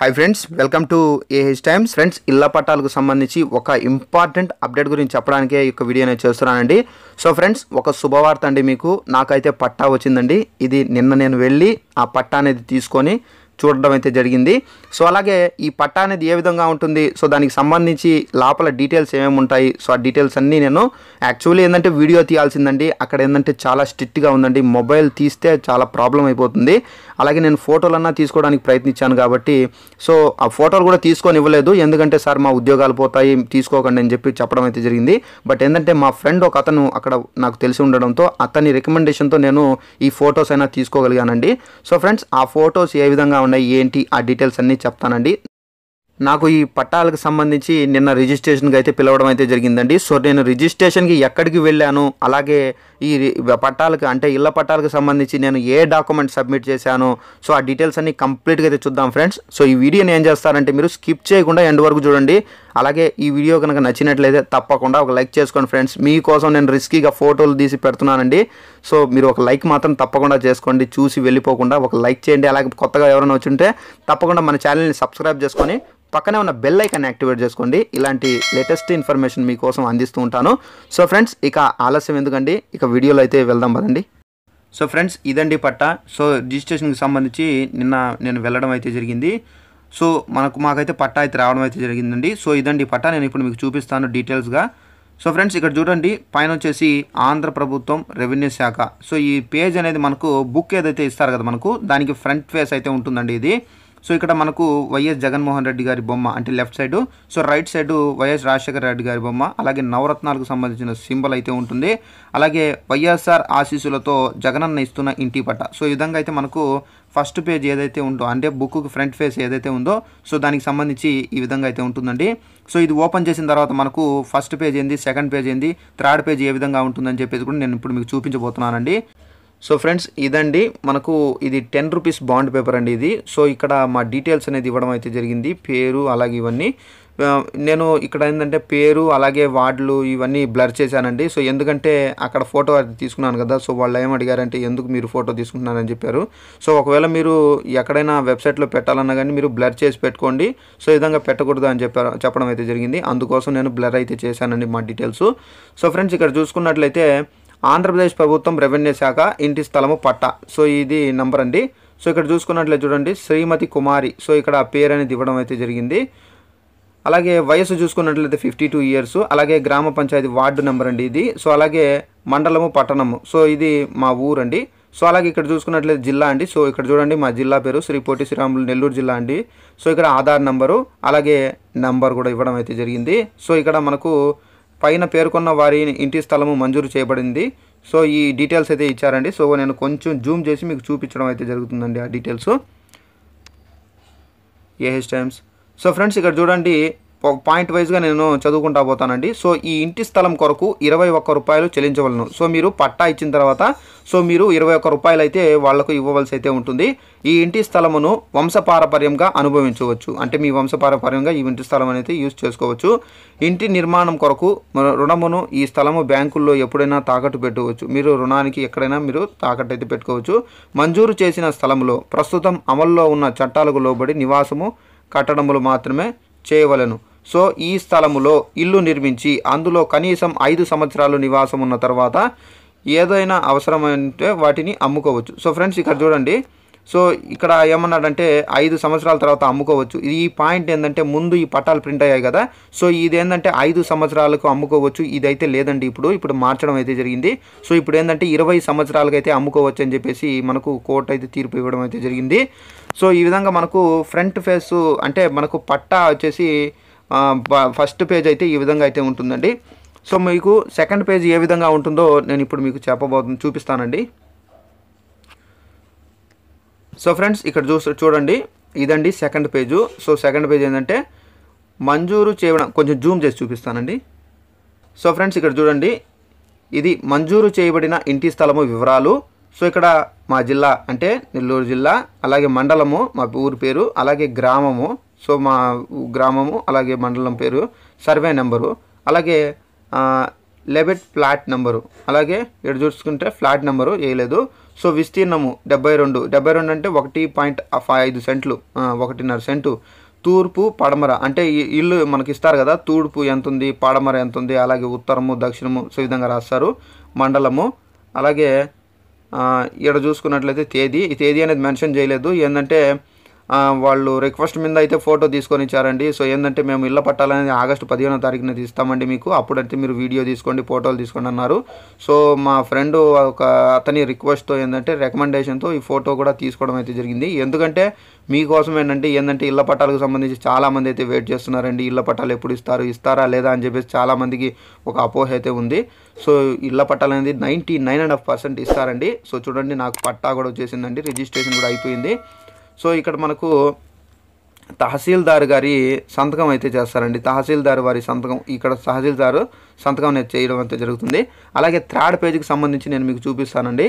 hi friends welcome to AH times friends ఇళ్ల పట్టాలకు సంబంధించి ఒక ఇంపార్టెంట్ అప్డేట్ గురించి చెప్పడానికే ఈ యొక్క వీడియో నేను చేస్తున్నానండి సో ఫ్రెండ్స్ ఒక శుభవార్త అండి మీకు నాకైతే పట్టా వచ్చిందండి ఇది నిన్న నేను వెళ్ళి ఆ పట్టా అనేది తీసుకొని చూడడం అయితే జరిగింది సో అలాగే ఈ పట్టా అనేది ఏ విధంగా ఉంటుంది సో దానికి సంబంధించి లోపల డీటెయిల్స్ ఏమేమి ఉంటాయి సో ఆ డీటెయిల్స్ అన్నీ నేను యాక్చువల్లీ ఏంటంటే వీడియో తీయాల్సిందండి అక్కడ ఏంటంటే చాలా స్ట్రిక్ట్గా ఉందండి మొబైల్ తీస్తే చాలా ప్రాబ్లం అయిపోతుంది అలాగే నేను ఫోటోలన్నా తీసుకోవడానికి ప్రయత్నించాను కాబట్టి సో ఆ ఫోటోలు కూడా తీసుకొని ఇవ్వలేదు ఎందుకంటే సార్ మా ఉద్యోగాలు పోతాయి తీసుకోకండి అని చెప్పి చెప్పడం అయితే జరిగింది బట్ ఏంటంటే మా ఫ్రెండ్ ఒక అతను అక్కడ నాకు తెలిసి ఉండడంతో అతని రికమెండేషన్తో నేను ఈ ఫొటోస్ అయినా తీసుకోగలిగానండి సో ఫ్రెండ్స్ ఆ ఫొటోస్ ఏ విధంగా ఉన్నాయి ఏంటి ఆ డీటెయిల్స్ అన్నీ చెప్తానండి నాకు ఈ పట్టాలకు సంబంధించి నిన్న రిజిస్ట్రేషన్కి అయితే పిలవడం అయితే జరిగిందండి సో నేను రిజిస్ట్రేషన్కి ఎక్కడికి వెళ్ళాను అలాగే ఈ పట్టాలకు అంటే ఇళ్ల పట్టాలకు సంబంధించి నేను ఏ డాక్యుమెంట్ సబ్మిట్ చేశాను సో ఆ డీటెయిల్స్ అన్ని కంప్లీట్గా అయితే చూద్దాం ఫ్రెండ్స్ సో ఈ వీడియోని ఏం చేస్తారంటే మీరు స్కిప్ చేయకుండా ఎండ్ వరకు చూడండి అలాగే ఈ వీడియో కనుక నచ్చినట్లయితే తప్పకుండా ఒక లైక్ చేసుకోండి ఫ్రెండ్స్ మీకోసం నేను రిస్కీగా ఫోటోలు తీసి పెడుతున్నానండి సో మీరు ఒక లైక్ మాత్రం తప్పకుండా చేసుకోండి చూసి వెళ్ళిపోకుండా ఒక లైక్ చేయండి అలాగే కొత్తగా ఎవరైనా వచ్చుంటే తప్పకుండా మన ఛానల్ని సబ్స్క్రైబ్ చేసుకొని పక్కనే ఉన్న బెల్ ఐకాన్ యాక్టివేట్ చేసుకోండి ఇలాంటి లేటెస్ట్ ఇన్ఫర్మేషన్ మీకోసం అందిస్తూ ఉంటాను సో ఫ్రెండ్స్ ఇక ఆలస్యం ఎందుకండి ఇక వీడియోలో అయితే వెళ్దాం పదండి సో ఫ్రెండ్స్ ఇదండి పట్ట సో రిజిస్ట్రేషన్కి సంబంధించి నిన్న నేను వెళ్ళడం అయితే జరిగింది సో మనకు మాకైతే పట్టా అయితే రావడం అయితే జరిగిందండి సో ఇదండి పట్టా నేను ఇప్పుడు మీకు చూపిస్తాను డీటెయిల్స్గా సో ఫ్రెండ్స్ ఇక్కడ చూడండి పైన వచ్చేసి ఆంధ్ర ప్రభుత్వం రెవెన్యూ శాఖ సో ఈ పేజ్ అనేది మనకు బుక్ ఏదైతే ఇస్తారు కదా మనకు దానికి ఫ్రంట్ ఫేస్ అయితే ఉంటుందండి ఇది సో ఇక్కడ మనకు వైఎస్ జగన్మోహన్ రెడ్డి గారి బొమ్మ అంటే left side so right side YS Rajasekhara Reddy గారి బొమ్మ అలాగే నవరత్నాలకు సంబంధించిన సింబల్ అయితే ఉంటుంది అలాగే వైఎస్ఆర్ ఆశీస్సులతో జగనన్న ఇస్తున్న ఇంటి పట్ట సో ఈ విధంగా అయితే మనకు ఫస్ట్ పేజ్ ఏదైతే ఉందో అంటే బుక్కి ఫ్రంట్ ఫేస్ ఏదైతే ఉందో సో దానికి సంబంధించి ఈ విధంగా అయితే ఉంటుందండి సో ఇది ఓపెన్ చేసిన తర్వాత మనకు ఫస్ట్ పేజ్ ఏంది సెకండ్ పేజ్ ఏంది థర్డ్ పేజ్ ఏ విధంగా ఉంటుందని చెప్పేసి కూడా నేను ఇప్పుడు మీకు చూపించబోతున్నానండి సో ఫ్రెండ్స్ ఇదండి మనకు ఇది టెన్ రూపీస్ బాండ్ పేపర్ అండి ఇది సో ఇక్కడ మా డీటెయిల్స్ అనేది ఇవ్వడం అయితే జరిగింది పేరు అలాగే ఇవన్నీ నేను ఇక్కడ ఏంటంటే పేరు అలాగే వార్డులు ఇవన్నీ బ్లర్ చేశానండి సో ఎందుకంటే అక్కడ ఫోటో తీసుకున్నాను కదా సో వాళ్ళు ఏం అడిగారంటే ఎందుకు మీరు ఫోటో తీసుకుంటున్నారని చెప్పారు సో ఒకవేళ మీరు ఎక్కడైనా వెబ్సైట్లో పెట్టాలన్నా కానీ మీరు బ్లర్ చేసి పెట్టుకోండి సో ఈ విధంగా పెట్టకూడదు అని చెప్పారు చెప్పడం అయితే జరిగింది అందుకోసం నేను బ్లర్ అయితే చేశానండి మా డీటెయిల్స్ సో ఫ్రెండ్స్ ఇక్కడ చూసుకున్నట్లయితే ఆంధ్రప్రదేశ్ ప్రభుత్వం రెవెన్యూ శాఖ ఇంటి స్థలము పట్ట సో ఇది నంబర్ అండి సో ఇక్కడ చూసుకున్నట్లయితే చూడండి శ్రీమతి కుమారి సో ఇక్కడ పేరు అనేది ఇవ్వడం అయితే జరిగింది అలాగే వయసు చూసుకున్నట్లయితే ఫిఫ్టీ టూ ఇయర్స్ అలాగే గ్రామ పంచాయతీ వార్డు నెంబర్ అండి ఇది సో అలాగే మండలము పట్టణము సో ఇది మా ఊరండి సో అలాగే ఇక్కడ చూసుకున్నట్లయితే జిల్లా అండి సో ఇక్కడ చూడండి మా జిల్లా పేరు శ్రీ పోటీ శ్రీరాములు నెల్లూరు జిల్లా అండి సో ఇక్కడ ఆధార్ నెంబరు అలాగే నంబర్ కూడా ఇవ్వడం అయితే జరిగింది సో ఇక్కడ మనకు పైన పేర్కొన్న వారి ఇంటి స్థలము మంజూరు చేయబడింది సో ఈ డీటెయిల్స్ అయితే ఇచ్చారండి సో నేను కొంచెం జూమ్ చేసి మీకు చూపించడం అయితే జరుగుతుందండి ఆ details AH times so friends ఇక్కడ చూడండి పాయింట్ వైజ్గా నేను చదువుకుంటా పోతానండి సో ఈ ఇంటి స్థలం కొరకు ఇరవై ఒక్క రూపాయలు చెల్లించవలను సో మీరు పట్టా ఇచ్చిన తర్వాత సో మీరు ఇరవై ఒక్క రూపాయలు అయితే వాళ్లకు ఇవ్వవలసి అయితే ఉంటుంది ఈ ఇంటి స్థలమును వంశపారపర్యంగా అనుభవించవచ్చు అంటే మీ వంశపారపర్యంగా ఈ ఇంటి స్థలం అనేది యూజ్ చేసుకోవచ్చు ఇంటి నిర్మాణం కొరకు రుణమును ఈ స్థలము బ్యాంకుల్లో ఎప్పుడైనా తాకట్టు పెట్టవచ్చు మీరు రుణానికి ఎక్కడైనా మీరు తాకట్టు అయితే పెట్టుకోవచ్చు మంజూరు చేసిన స్థలంలో ప్రస్తుతం అమల్లో ఉన్న చట్టాలకు లోబడి నివాసము కట్టడములు మాత్రమే చేయవలను సో ఈ స్థలములో ఇల్లు నిర్మించి అందులో కనీసం ఐదు సంవత్సరాలు నివాసం ఉన్న తర్వాత ఏదైనా అవసరమైతే వాటిని అమ్ముకోవచ్చు సో ఫ్రెండ్స్ ఇక్కడ చూడండి సో ఇక్కడ ఏమన్నాడంటే ఐదు సంవత్సరాల తర్వాత అమ్ముకోవచ్చు ఈ పాయింట్ ఏంటంటే ముందు ఈ పట్టాలు ప్రింట్ అయ్యాయి కదా సో ఇది ఏంటంటే ఐదు సంవత్సరాలకు అమ్ముకోవచ్చు ఇదైతే లేదండి ఇప్పుడు ఇప్పుడు మార్చడం అయితే జరిగింది సో ఇప్పుడు ఏంటంటే ఇరవై సంవత్సరాలకైతే అమ్ముకోవచ్చు అని చెప్పేసి మనకు కోర్టు అయితే తీర్పు ఇవ్వడం అయితే జరిగింది సో ఈ విధంగా మనకు ఫ్రంట్ ఫేస్ అంటే మనకు పట్టా వచ్చేసి ఫస్ట్ పేజ్ అయితే ఈ విధంగా అయితే ఉంటుందండి సో మీకు సెకండ్ పేజ్ ఏ విధంగా ఉంటుందో నేను ఇప్పుడు మీకు చెప్పబోతు చూపిస్తానండి సో ఫ్రెండ్స్ ఇక్కడ చూసి చూడండి ఇదండి second page so second page ఏంటంటే మంజూరు చేయడం కొంచెం జూమ్ చేసి చూపిస్తానండి సో ఫ్రెండ్స్ ఇక్కడ చూడండి ఇది మంజూరు చేయబడిన ఇంటి స్థలము వివరాలు సో ఇక్కడ మా జిల్లా అంటే నెల్లూరు జిల్లా అలాగే మండలము మా ఊరి పేరు అలాగే గ్రామము సో మా గ్రామము అలాగే మండలం పేరు సర్వే నెంబరు అలాగే లెబెట్ ఫ్లాట్ నెంబరు అలాగే ఇక్కడ చూసుకుంటే ఫ్లాట్ నెంబరు వేయలేదు సో విస్తీర్ణము డెబ్బై రెండు డెబ్బై రెండు అంటే ఒకటి పాయింట్ ఫైవ్ ఐదు సెంట్లు ఒకటిన్నర సెంటు తూర్పు పడమర అంటే ఇల్లు మనకి ఇస్తారు కదా తూర్పు ఎంత ఉంది పడమర ఎంత ఉంది అలాగే ఉత్తరము దక్షిణము సో విధంగా రాస్తారు మండలము అలాగే ఇక్కడ చూసుకున్నట్లయితే తేదీ ఈ తేదీ అనేది మెన్షన్ చేయలేదు ఏంటంటే వాళ్ళు రిక్వెస్ట్ మీద అయితే ఫోటో తీసుకొని ఇచ్చారండి సో ఏంటంటే మేము ఇళ్ళ పట్టాలని ఆగస్టు పదిహేనో తారీఖున తీస్తామండి మీకు అప్పుడైతే మీరు వీడియో తీసుకోండి ఫోటోలు తీసుకోండి అన్నారు సో మా ఫ్రెండ్ ఒక అతని రిక్వెస్ట్తో ఏంటంటే రికమెండేషన్తో ఈ ఫోటో కూడా తీసుకోవడం అయితే జరిగింది ఎందుకంటే మీకోసం ఏంటంటే ఏంటంటే ఇళ్ళ పట్టాలకు సంబంధించి చాలామంది అయితే వెయిట్ చేస్తున్నారండి ఇళ్ళ పట్టాలు ఎప్పుడు ఇస్తారు ఇస్తారా లేదా అని చెప్పేసి చాలామందికి ఒక అపోహ అయితే ఉంది సో ఇళ్ళ పట్టాలు అనేది ninety nine and half percent ఇస్తారండి సో చూడండి నాకు పట్టా కూడా వచ్చేసిందండి రిజిస్ట్రేషన్ కూడా అయిపోయింది సో ఇక్కడ మనకు తహసీల్దార్ గారి సంతకం అయితే చేస్తారండి తహసీల్దార్ వారి సంతకం ఇక్కడ తహసీల్దార్ సంతకం అనేది చేయడం అయితే జరుగుతుంది అలాగే థర్డ్ పేజీకి సంబంధించి నేను మీకు చూపిస్తానండి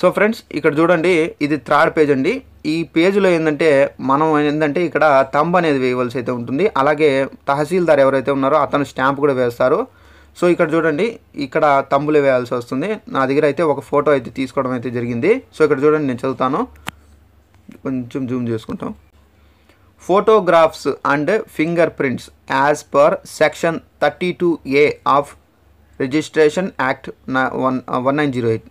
సో ఫ్రెండ్స్ ఇక్కడ చూడండి ఇది థర్డ్ పేజ్ అండి ఈ పేజ్లో ఏంటంటే మనం ఏంటంటే ఇక్కడ తంబ్ అనేది వేయవలసి అయితే ఉంటుంది అలాగే తహసీల్దార్ ఎవరైతే ఉన్నారో అతను స్టాంప్ కూడా వేస్తారు సో ఇక్కడ చూడండి ఇక్కడ తంబులు వేయాల్సి వస్తుంది నా దగ్గర అయితే ఒక ఫోటో అయితే తీసుకోవడం అయితే జరిగింది సో ఇక్కడ చూడండి నేను చదువుతాను కొంచెం జూమ్ చేసుకుంటాం photographs and finger prints as per section thirty two A of registration act one one nine zero eight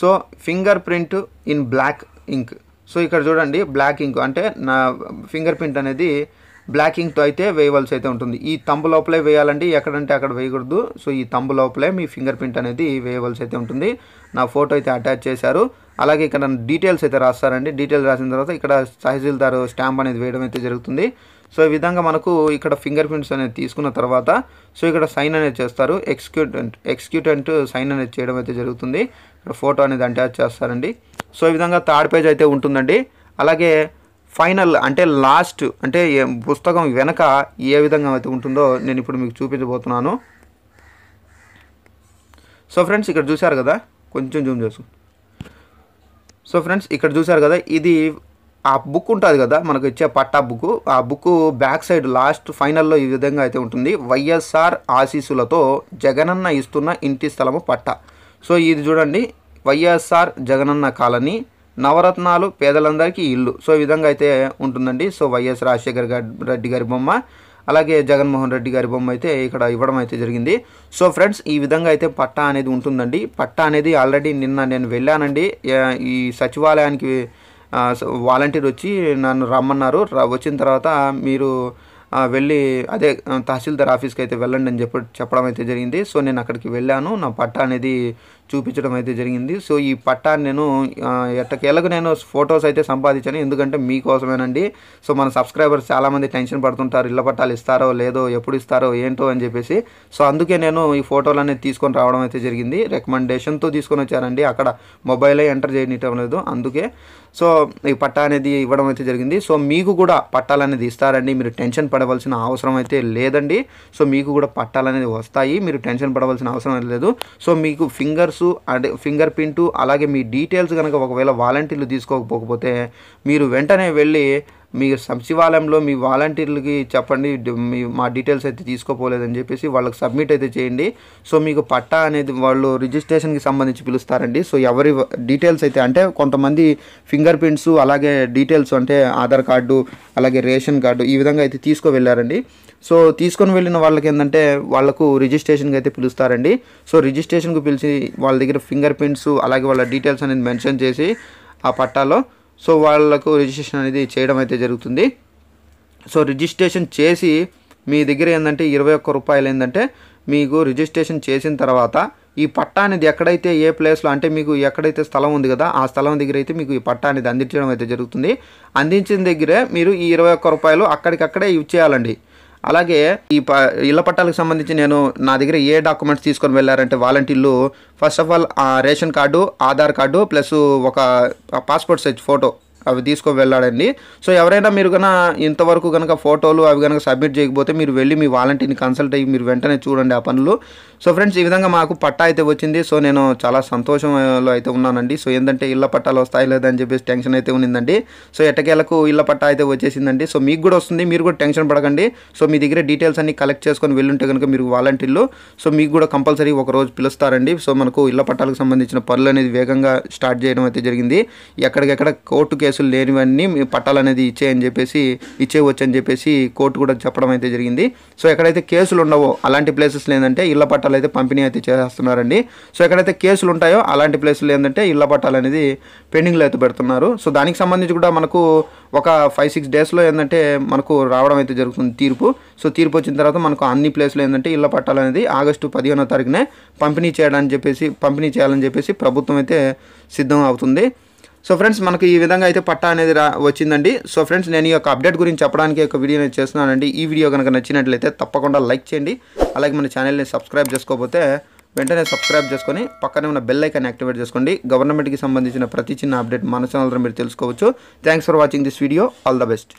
so finger print in black ink so ఇక్కడ చూడండి బ్లాక్ ఇంక్ అంటే నా ఫింగర్ ప్రింట్ అనేది బ్లాకింగ్తో అయితే వేయవలసి అయితే ఉంటుంది ఈ తంబు లోపలే వేయాలండి ఎక్కడంటే అక్కడ వేయకూడదు సో ఈ తంబు లోపలే మీ ఫింగర్ ప్రింట్ అనేది వేయవలసి అయితే ఉంటుంది నా ఫోటో అయితే అటాచ్ చేశారు అలాగే ఇక్కడ డీటెయిల్స్ అయితే రాస్తారండి డీటెయిల్స్ రాసిన తర్వాత ఇక్కడ సహజీల్దార్ స్టాంప్ అనేది వేయడం అయితే జరుగుతుంది సో ఈ విధంగా మనకు ఇక్కడ ఫింగర్ ప్రింట్స్ అనేది తీసుకున్న తర్వాత సో ఇక్కడ సైన్ అనేది చేస్తారు ఎక్స్క్యూటెంట్ ఎక్స్క్యూటెంట్ సైన్ అనేది చేయడం అయితే జరుగుతుంది ఇక్కడ ఫోటో అనేది అటాచ్ చేస్తారండి సో ఈ విధంగా థర్డ్ పేజ్ అయితే ఉంటుందండి అలాగే ఫైనల్ అంటే లాస్ట్ అంటే పుస్తకం వెనక ఏ విధంగా అయితే ఉంటుందో నేను ఇప్పుడు మీకు చూపించబోతున్నాను సో ఫ్రెండ్స్ ఇక్కడ చూశారు కదా కొంచెం జూమ్ చేసు సో ఫ్రెండ్స్ ఇక్కడ చూశారు కదా ఇది ఆ బుక్ ఉంటుంది కదా మనకు ఇచ్చే పట్టా బుక్ ఆ బుక్ బ్యాక్ సైడ్ లాస్ట్ ఫైనల్లో ఈ విధంగా అయితే ఉంటుంది వైఎస్ఆర్ ఆశీసులతో జగనన్న ఇస్తున్న ఇంటి స్థలము పట్టా సో ఇది చూడండి వైఎస్ఆర్ జగనన్న కాలనీ నవరత్నాలు పేదలందరికీ ఇల్లు సో ఈ విధంగా అయితే ఉంటుందండి సో వైఎస్ రాజశేఖర్ రెడ్డి గారి బొమ్మ అలాగే జగన్మోహన్ రెడ్డి గారి బొమ్మ అయితే ఇక్కడ ఇవ్వడం అయితే జరిగింది సో ఫ్రెండ్స్ ఈ విధంగా అయితే పట్టా అనేది ఉంటుందండి పట్టా అనేది ఆల్రెడీ నిన్న నేను వెళ్ళానండి ఈ సచివాలయానికి వాలంటీర్ వచ్చి నన్ను రమ్మన్నారు వచ్చిన తర్వాత మీరు వెళ్ళి అదే తహసీల్దార్ ఆఫీస్కి అయితే వెళ్ళండి అని చెప్పి చెప్పడం అయితే జరిగింది సో నేను అక్కడికి వెళ్ళాను నా పట్టా అనేది చూపించడం అయితే జరిగింది సో ఈ పట్టాన్ని నేను ఎట్టకేళ్ళకు నేను ఫొటోస్ అయితే సంపాదించాను ఎందుకంటే మీకోసమేనండి సో మన సబ్స్క్రైబర్స్ చాలామంది టెన్షన్ పడుతుంటారు ఇళ్ళ పట్టాలు ఇస్తారో లేదో ఎప్పుడు ఇస్తారో ఏంటో అని చెప్పేసి సో అందుకే నేను ఈ ఫోటోలు అనేది తీసుకొని రావడం అయితే జరిగింది రికమెండేషన్తో తీసుకొని వచ్చానండి అక్కడ మొబైలే ఎంటర్ చేయనివ్వడం లేదు అందుకే సో ఈ పట్టా అనేది ఇవ్వడం అయితే జరిగింది సో మీకు కూడా పట్టాలు అనేది ఇస్తారండి మీరు టెన్షన్ పడవలసిన అవసరం అయితే లేదండి సో మీకు కూడా పట్టాలు అనేది వస్తాయి మీరు టెన్షన్ పడవలసిన అవసరం లేదు సో మీకు fingers photos and finger print అలాగే మీ డీటెయిల్స్ కనుక ఒకవేళ వాలంటీర్లు తీసుకోకపోకపోతే మీరు వెంటనే వెళ్ళి మీ సచివాలయంలో మీ వాలంటీర్లకి చెప్పండి మీ మా డీటెయిల్స్ అయితే తీసుకోపోలేదని చెప్పేసి వాళ్ళకి సబ్మిట్ అయితే చేయండి సో మీకు పట్టా అనేది వాళ్ళు రిజిస్ట్రేషన్కి సంబంధించి పిలుస్తారండి సో ఎవరి డీటెయిల్స్ అయితే అంటే కొంతమంది ఫింగర్ ప్రింట్స్ అలాగే డీటెయిల్స్ అంటే ఆధార్ కార్డు అలాగే రేషన్ కార్డు ఈ విధంగా అయితే వెళ్ళారండి సో తీసుకొని వెళ్ళిన వాళ్ళకి ఏంటంటే వాళ్ళకు రిజిస్ట్రేషన్కి అయితే పిలుస్తారండి సో రిజిస్ట్రేషన్కు పిలిచి వాళ్ళ దగ్గర ఫింగర్ ప్రింట్స్ అలాగే వాళ్ళ డీటెయిల్స్ అనేది మెన్షన్ చేసి ఆ పట్టాలో సో వాళ్ళకు రిజిస్ట్రేషన్ అనేది చేయడం అయితే జరుగుతుంది సో రిజిస్ట్రేషన్ చేసి మీ దగ్గర ఏంటంటే ఇరవై ఒక్క రూపాయలు ఏంటంటే మీకు రిజిస్ట్రేషన్ చేసిన తర్వాత ఈ పట్టా అనేది ఎక్కడైతే ఏ ప్లేస్లో అంటే మీకు ఎక్కడైతే స్థలం ఉంది కదా ఆ స్థలం దగ్గర అయితే మీకు ఈ పట్టా అనేది అందించడం అయితే జరుగుతుంది అందించిన దగ్గరే మీరు ఈ ఇరవై ఒక్క రూపాయలు అక్కడికక్కడే చేయాలండి అలాగే ఈ ప ఇళ్ల పట్టాలకు సంబంధించి నేను నా దగ్గర ఏ డాక్యుమెంట్స్ తీసుకొని వెళ్ళారంటే వాలంటీర్లు first of all ration card Aadhaar card plus ఒక పాస్పోర్ట్ సైజ్ ఫోటో అవి తీసుకొని వెళ్ళాడండి సో ఎవరైనా మీరు కనుక ఇంతవరకు కనుక ఫోటోలు అవి కనుక సబ్మిట్ చేయకపోతే మీరు వెళ్ళి మీ వాలంటీర్ని కన్సల్ట్ అయ్యి మీరు వెంటనే చూడండి ఆ పనులు సో ఫ్రెండ్స్ ఈ విధంగా మాకు పట్టా అయితే వచ్చింది సో నేను చాలా సంతోషంలో అయితే ఉన్నానండి సో ఏంటంటే ఇళ్ళ పట్టాలు వస్తాయి లేదని చెప్పేసి టెన్షన్ అయితే ఉన్నిందండి సో ఎట్టకేలకు ఇళ్ళ పట్టా అయితే వచ్చేసిందండి సో మీకు కూడా వస్తుంది మీరు కూడా టెన్షన్ పడకండి సో మీ దగ్గర డీటెయిల్స్ అన్ని కలెక్ట్ చేసుకొని వెళ్ళుంటే కనుక మీరు వాలంటీర్లు సో మీకు కూడా కంపల్సరీ ఒక రోజు పిలుస్తారండి సో మనకు ఇళ్ల పట్టాలకు సంబంధించిన పనులు అనేది వేగంగా స్టార్ట్ చేయడం అయితే జరిగింది ఎక్కడికెక్కడ కోర్టు కేసులు లేనివన్నీ మీ పట్టాలు అనేది ఇచ్చేయని చెప్పేసి ఇచ్చేయవచ్చు అని చెప్పేసి కోర్టు కూడా చెప్పడం అయితే జరిగింది సో ఎక్కడైతే కేసులు ఉండవో అలాంటి ప్లేసెస్ లేదంటే ఇళ్ల పట్టాలు పట్టాలు అయితే పంపిణీ అయితే చేస్తున్నారండి సో ఎక్కడైతే కేసులు ఉంటాయో అలాంటి ప్లేసులు ఏంటంటే ఇళ్ల పట్టాలు అనేది పెండింగ్లో అయితే పెడుతున్నారు సో దానికి సంబంధించి కూడా మనకు ఒక ఫైవ్ సిక్స్ డేస్లో ఏంటంటే మనకు రావడం అయితే జరుగుతుంది తీర్పు సో తీర్పు వచ్చిన తర్వాత మనకు అన్ని ప్లేస్లో ఏంటంటే ఇళ్ల పట్టాలు అనేది ఆగస్టు పదిహేనో తారీఖునే పంపిణీ చేయడానికి చెప్పేసి పంపిణీ చేయాలని చెప్పేసి ప్రభుత్వం అయితే సిద్ధం అవుతుంది సో ఫ్రెండ్స్ మనకి ఈ విధంగా అయితే పట్టా అనేది వచ్చిందండి సో ఫ్రెండ్స్ నేను ఈ యొక్క అప్డేట్ గురించి చెప్పడానికి ఒక వీడియో నేను చేస్తున్నానండి ఈ వీడియో కనుక నచ్చినట్లయితే తప్పకుండా లైక్ చేయండి అలాగే మన ఛానల్ని సబ్స్క్రైబ్ చేసుకోకపోతే వెంటనే సబ్స్క్రైబ్ చేసుకొని పక్కనే ఉన్న బెల్ ఐకాన్ని యాక్టివేట్ చేసుకోండి గవర్నమెంట్కి సంబంధించిన ప్రతి చిన్న అప్డేట్ మన ఛానల్ మీరు తెలుసుకోవచ్చు thanks for watching this video all the best